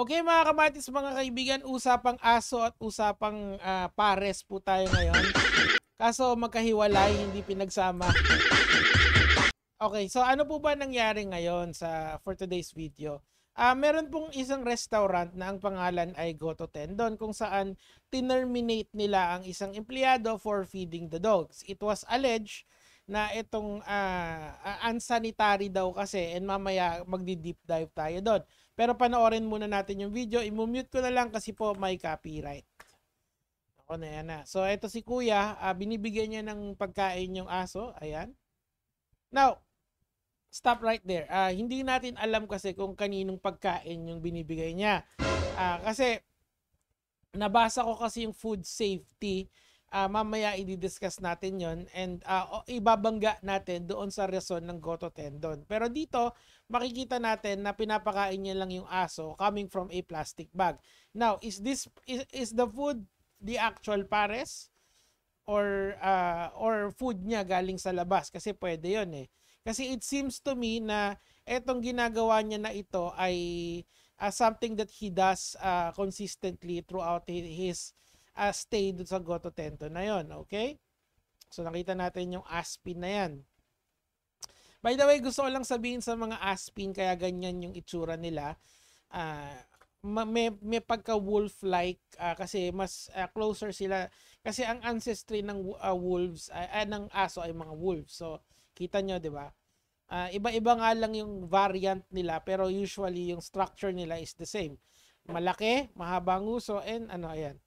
Okay mga kamatis, mga kaibigan, usapang aso at usapang uh, pares po tayo ngayon. Kaso magkahiwalay, hindi pinagsama. Okay, so ano po ba nangyari ngayon sa for today's video? Uh, meron pong isang restaurant na ang pangalan ay Goto Tendon kung saan tinerminate nila ang isang empleyado for feeding the dogs. It was alleged na itong uh, unsanitary daw kasi and mamaya magdi-deep dive tayo doon. Pero panoorin muna natin yung video. I-mute ko na lang kasi po may copyright. Ako na yan na. So ito si kuya, uh, binibigyan niya ng pagkain yung aso. Ayan. Now, stop right there. Uh, hindi natin alam kasi kung kaninong pagkain yung binibigay niya. Uh, kasi nabasa ko kasi yung food safety Uh, mamaya i-discuss natin yon and uh, ibabangga natin doon sa reason ng Goto Tendon. Pero dito, makikita natin na pinapakain niya lang yung aso coming from a plastic bag. Now, is this is, is the food the actual pares or uh, or food niya galing sa labas kasi pwede yon eh. Kasi it seems to me na etong ginagawa niya na ito ay uh, something that he does uh, consistently throughout his uh, stay dun sa Goto Tento na yon Okay? So nakita natin yung Aspin na yan. By the way, gusto ko lang sabihin sa mga Aspin kaya ganyan yung itsura nila. Uh, may, may pagka wolf-like uh, ah, kasi mas uh, closer sila. Kasi ang ancestry ng uh, wolves, uh, uh, ng aso ay mga wolves. So, kita nyo, di ba? Uh, iba-iba nga lang yung variant nila pero usually yung structure nila is the same. Malaki, mahabang uso, and ano, ayan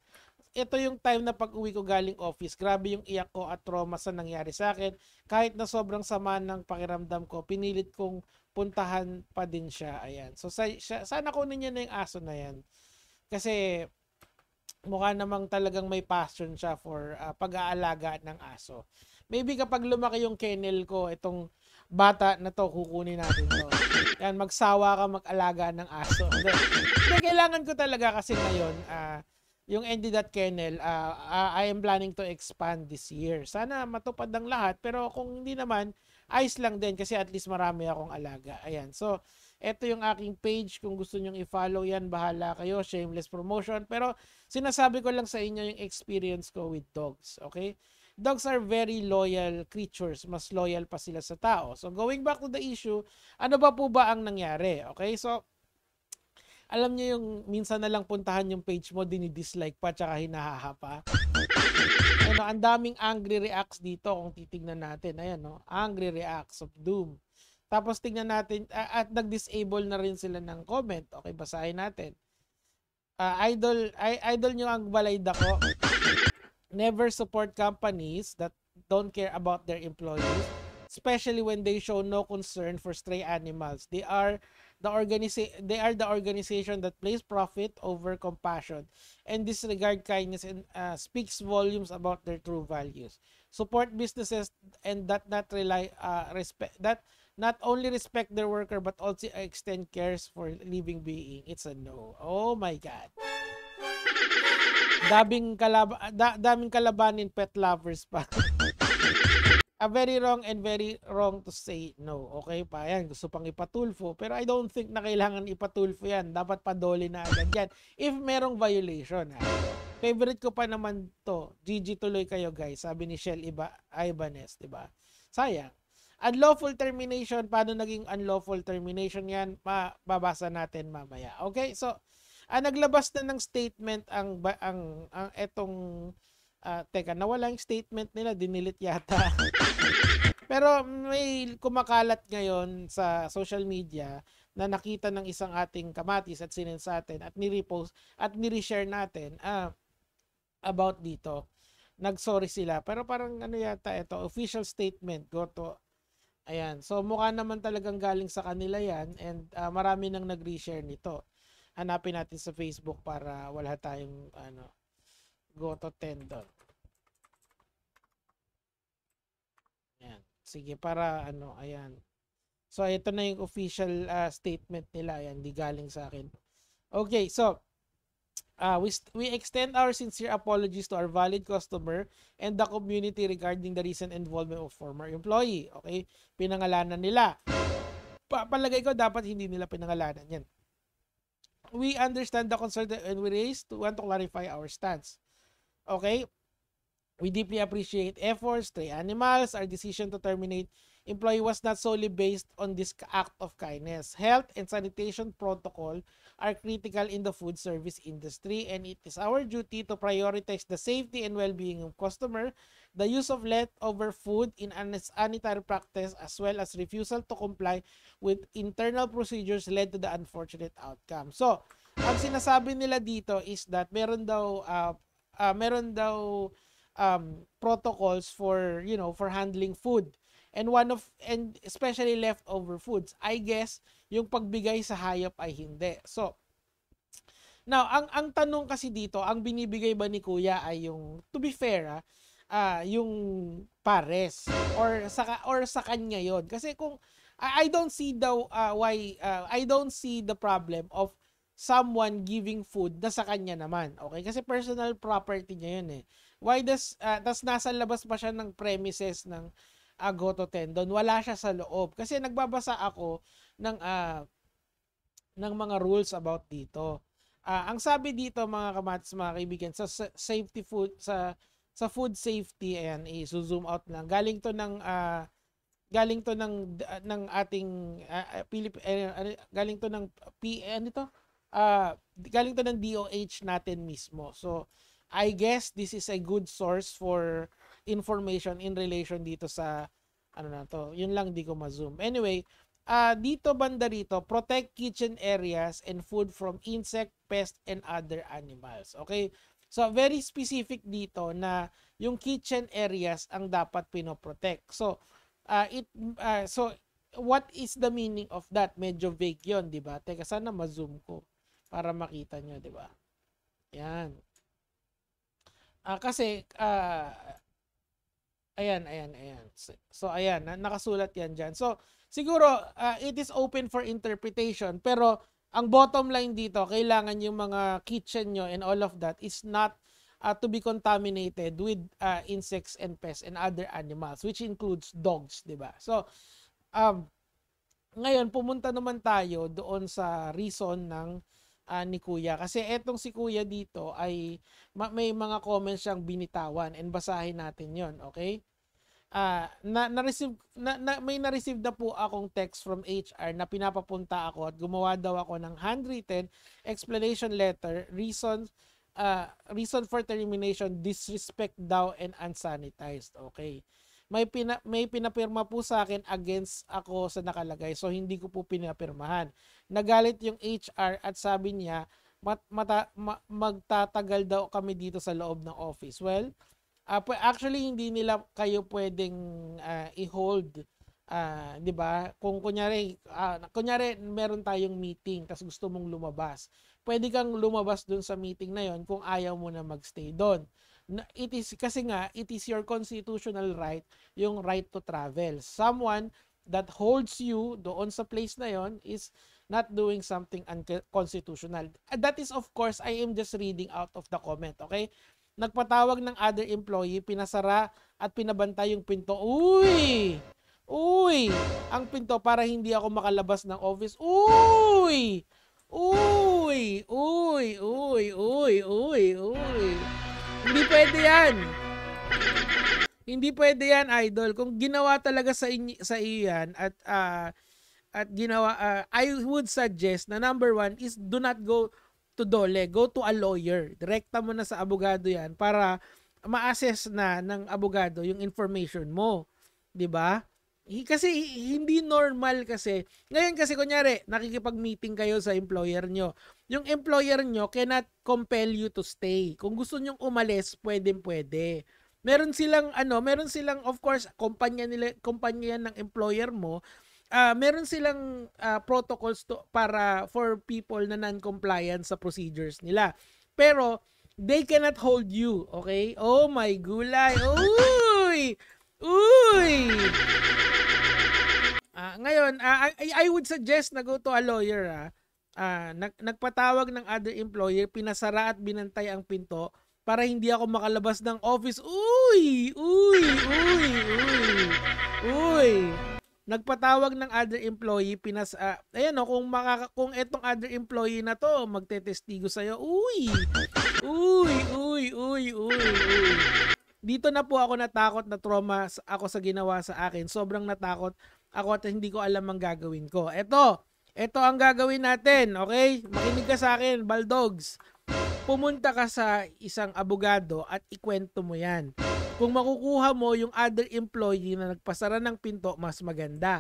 ito yung time na pag-uwi ko galing office. Grabe yung iyak ko at trauma sa nangyari sa akin. Kahit na sobrang sama ng pakiramdam ko, pinilit kong puntahan pa din siya. Ayan. So sa, siya, sana kunin niya na yung aso na yan. Kasi mukha namang talagang may passion siya for uh, pag-aalaga ng aso. Maybe kapag lumaki yung kennel ko, itong bata na to, kukunin natin to. Yan, magsawa ka mag-alaga ng aso. Hindi, kailangan ko talaga kasi ngayon, uh, yung ND.Kennel, uh, ah, uh, ah, I am planning to expand this year. Sana matupad ng lahat, pero kung hindi naman, ice lang din kasi at least marami akong alaga. Ayan, so eto yung aking page. Kung gusto nyong i-follow yan, bahala kayo. Shameless promotion. Pero sinasabi ko lang sa inyo yung experience ko with dogs. Okay? Dogs are very loyal creatures. Mas loyal pa sila sa tao. So going back to the issue, ano ba po ba ang nangyari? Okay? So alam niyo yung minsan na lang puntahan yung page mo, dinidislike pa tsaka hinahaha pa. ano, ang daming angry reacts dito kung titingnan natin. Ayan, no? Angry reacts of doom. Tapos tingnan natin, at nag-disable na rin sila ng comment. Okay, basahin natin. Uh, idol, I, idol niyo ang balay dako. Never support companies that don't care about their employees, especially when they show no concern for stray animals. They are the organiza- they are the organization that plays profit over compassion and disregard kindness and uh, speaks volumes about their true values. Support businesses and that not rely uh, respect that not only respect their worker but also extend cares for living being. It's a no. Oh my god. Daming kalab da daming kalabanin pet lovers pa. a very wrong and very wrong to say no. Okay pa yan, gusto pang ipatulfo. Pero I don't think na kailangan ipatulfo yan. Dapat padoli na agad yan. If merong violation. Ha? Favorite ko pa naman to. GG tuloy kayo guys. Sabi ni Shell Iba Ibanez, di ba? Sayang. Unlawful termination, paano naging unlawful termination yan? Mababasa natin mamaya. Okay, so ah, naglabas na ng statement ang, ang, ang etong Uh, teka, nawala yung statement nila, dinilit yata. Pero may kumakalat ngayon sa social media na nakita ng isang ating kamatis at sinend sa atin at ni-repost at ni-reshare natin uh, about dito. Nagsorry sila. Pero parang ano yata ito, official statement, goto. Ayan. So mukha naman talagang galing sa kanila yan and uh, marami nang nag-reshare nito. Hanapin natin sa Facebook para wala tayong ano, goto tendon. Sige, para ano, ayan. So, ito na yung official uh, statement nila. Ayan, di galing sa akin. Okay, so, uh, we, we extend our sincere apologies to our valid customer and the community regarding the recent involvement of former employee. Okay, pinangalanan nila. papalagay ko, dapat hindi nila pinangalanan yan. We understand the concern and we raise to want to clarify our stance. Okay? We deeply appreciate efforts, stray animals. Our decision to terminate employee was not solely based on this act of kindness. Health and sanitation protocol are critical in the food service industry and it is our duty to prioritize the safety and well-being of customer, the use of leftover food in unsanitary practice as well as refusal to comply with internal procedures led to the unfortunate outcome. So, ang sinasabi nila dito is that meron daw uh, uh, meron daw um, protocols for you know for handling food and one of and especially leftover foods I guess yung pagbigay sa hayop ay hindi so now ang ang tanong kasi dito ang binibigay ba ni kuya ay yung to be fair ah, uh, yung pares or sa or sa kanya yon kasi kung I, I don't see the uh, ah, why uh, I don't see the problem of someone giving food na sa kanya naman. Okay? Kasi personal property niya yun eh. Why does, uh, tas nasa labas pa siya ng premises ng Agoto ah, Tendon, wala siya sa loob. Kasi nagbabasa ako ng, uh, ng mga rules about dito. Uh, ang sabi dito mga kamats, mga kaibigan, sa safety food, sa sa food safety ayan i-zoom out lang galing to ng uh, galing to ng uh, ng ating uh, Pilip uh, galing to ng P eh, ano to uh, galing to ng DOH natin mismo. So, I guess this is a good source for information in relation dito sa ano na to. Yun lang di ko ma-zoom. Anyway, uh, dito banda rito, protect kitchen areas and food from insect, pest, and other animals. Okay? So, very specific dito na yung kitchen areas ang dapat pinoprotect. So, uh, it, uh, so what is the meaning of that? Medyo vague yon di ba? Teka, sana ma-zoom ko para makita nyo, di ba? Yan. Ah, kasi, ah, ayan, ayan, ayan. So, ayan, nakasulat yan dyan. So, siguro, uh, it is open for interpretation, pero ang bottom line dito, kailangan yung mga kitchen nyo and all of that is not uh, to be contaminated with uh, insects and pests and other animals, which includes dogs, di ba? So, um, ngayon, pumunta naman tayo doon sa reason ng uh, ni Kuya. Kasi etong si Kuya dito ay may mga comments siyang binitawan and basahin natin yon okay? Uh, na, na na, na, may na-receive na po akong text from HR na pinapapunta ako at gumawa daw ako ng handwritten explanation letter, reason, uh, reason for termination, disrespect daw and unsanitized. Okay may pina, may pinapirma po sa akin against ako sa nakalagay so hindi ko po pinapirmahan. Nagalit yung HR at sabi niya mat, mata, ma, magtatagal daw kami dito sa loob ng office. Well, uh, actually hindi nila kayo pwedeng uh, i-hold uh, 'di ba? Kung kunyari uh, kunyari meron tayong meeting tapos gusto mong lumabas. Pwede kang lumabas dun sa meeting na 'yon kung ayaw mo na magstay doon na it is kasi nga it is your constitutional right yung right to travel someone that holds you doon sa place na yon is not doing something unconstitutional that is of course I am just reading out of the comment okay nagpatawag ng other employee pinasara at pinabantay yung pinto uy uy ang pinto para hindi ako makalabas ng office uy uy uy uy uy uy uy uy hindi pwede yan. Hindi pwede yan, idol. Kung ginawa talaga sa, inyo, sa iyo yan at uh, at ginawa, uh, I would suggest na number one is do not go to dole, go to a lawyer. Direkta mo na sa abogado yan para ma-assess na ng abogado yung information mo. 'Di ba? Kasi hindi normal kasi. Ngayon kasi kunyari, nakikipag-meeting kayo sa employer nyo. Yung employer nyo cannot compel you to stay. Kung gusto nyong umalis, pwedeng pwede. Meron silang ano, meron silang of course kumpanya nila, kumpanya ng employer mo, uh, meron silang uh, protocols to para for people na non-compliant sa procedures nila. Pero they cannot hold you, okay? Oh my gulay. Oh! Ngayon, uh, I, I would suggest na go to a lawyer. Ah. Uh, nag, nagpatawag ng other employer, pinasara at binantay ang pinto para hindi ako makalabas ng office. Uy! Uy! Uy! Uy! Uy! Nagpatawag ng other employee, pinas uh, ayan oh, kung makaka, kung etong other employee na to magtetestigo sa iyo. Uy! Uy, uy, uy, uy, uy. Dito na po ako natakot na trauma ako sa ginawa sa akin. Sobrang natakot ako at hindi ko alam ang gagawin ko. Ito, ito ang gagawin natin, okay? Makinig ka sa akin, Baldogs. Pumunta ka sa isang abogado at ikwento mo yan. Kung makukuha mo yung other employee na nagpasara ng pinto, mas maganda.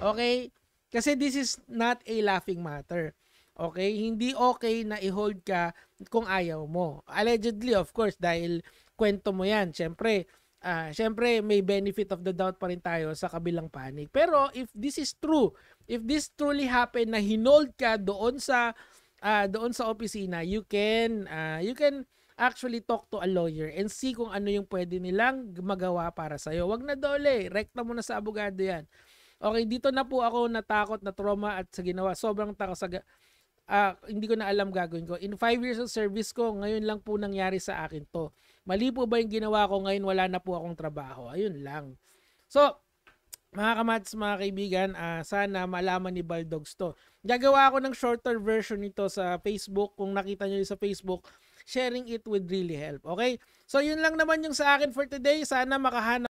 Okay? Kasi this is not a laughing matter. Okay? Hindi okay na i-hold ka kung ayaw mo. Allegedly, of course, dahil kwento mo yan. Siyempre, Ah, uh, syempre may benefit of the doubt pa rin tayo sa kabilang panic. Pero if this is true, if this truly happened na hinold ka doon sa uh, doon sa opisina, you can uh, you can actually talk to a lawyer and see kung ano yung pwede nilang magawa para sa iyo. Wag na dole, rekta mo na sa abogado 'yan. Okay, dito na po ako natakot na trauma at sa ginawa. Sobrang takot sa uh, hindi ko na alam gagawin ko. In 5 years of service ko, ngayon lang po nangyari sa akin 'to mali po ba yung ginawa ko ngayon, wala na po akong trabaho. Ayun lang. So, mga kamats, mga kaibigan, uh, sana malaman ni Baldogs to. Gagawa ako ng shorter version nito sa Facebook. Kung nakita nyo sa Facebook, sharing it would really help. Okay? So, yun lang naman yung sa akin for today. Sana makahanap